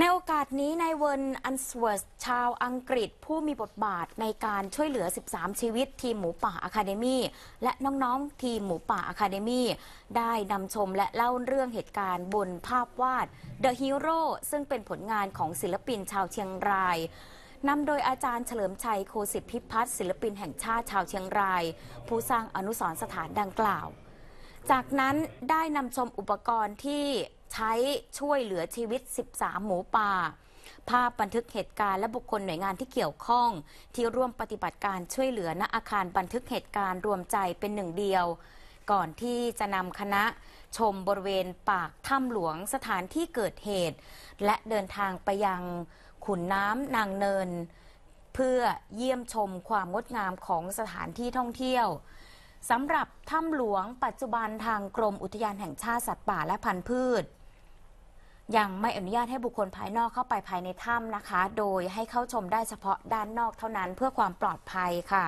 ในโอกาสนี้นายเวิร์นอันสเวิร์สชาวอังกฤษผู้มีบทบาทในการช่วยเหลือ 13 ชีวิตทีมหมูป่าอะคาเดมี่และน้องๆ ทีมหมูป่าอะคาเดมี่ได้นำชมและเล่าเรื่องเหตุการณ์บนภาพวาด The Hero ซึ่งเป็นผลงานของศิลปินชาวเชียงรายนำโดยอาจารย์เฉลิมชัยโคสิทธิพิพัฒน์ศิลปินแห่งชาติชาวเชียงราย ผู้สร้างอนุสรณ์สถานดังกล่าวจากนั้นได้นำชมอุปกรณ์ที่ใช้ช่วยเหลือชีวิต 13 หมูป่า ภาพบันทึกเหตุการณ์และบุคคลหน่วยงานที่เกี่ยวข้อง ที่ร่วมปฏิบัติการช่วยเหลือณอาคารบันทึกเหตุการณ์รวมใจเป็นหนึ่งเดียว ก่อนที่จะนำคณะชมบริเวณปากถ้ำหลวงสถานที่เกิดเหตุและเดินทางไปยังขุนน้ำนางเนิน เพื่อเยี่ยมชมความงดงามของสถานที่ท่องเที่ยวสำหรับถ้ำหลวงปัจจุบันทางกรมอุทยานแห่งชาติ สัตว์ป่าและพันธุ์พืช ยังไม่อนุญาตให้บุคคลภายนอกเข้าไปภายในถ้ำนะคะ โดยให้เข้าชมได้เฉพาะด้านนอกเท่านั้นเพื่อความปลอดภัยค่ะ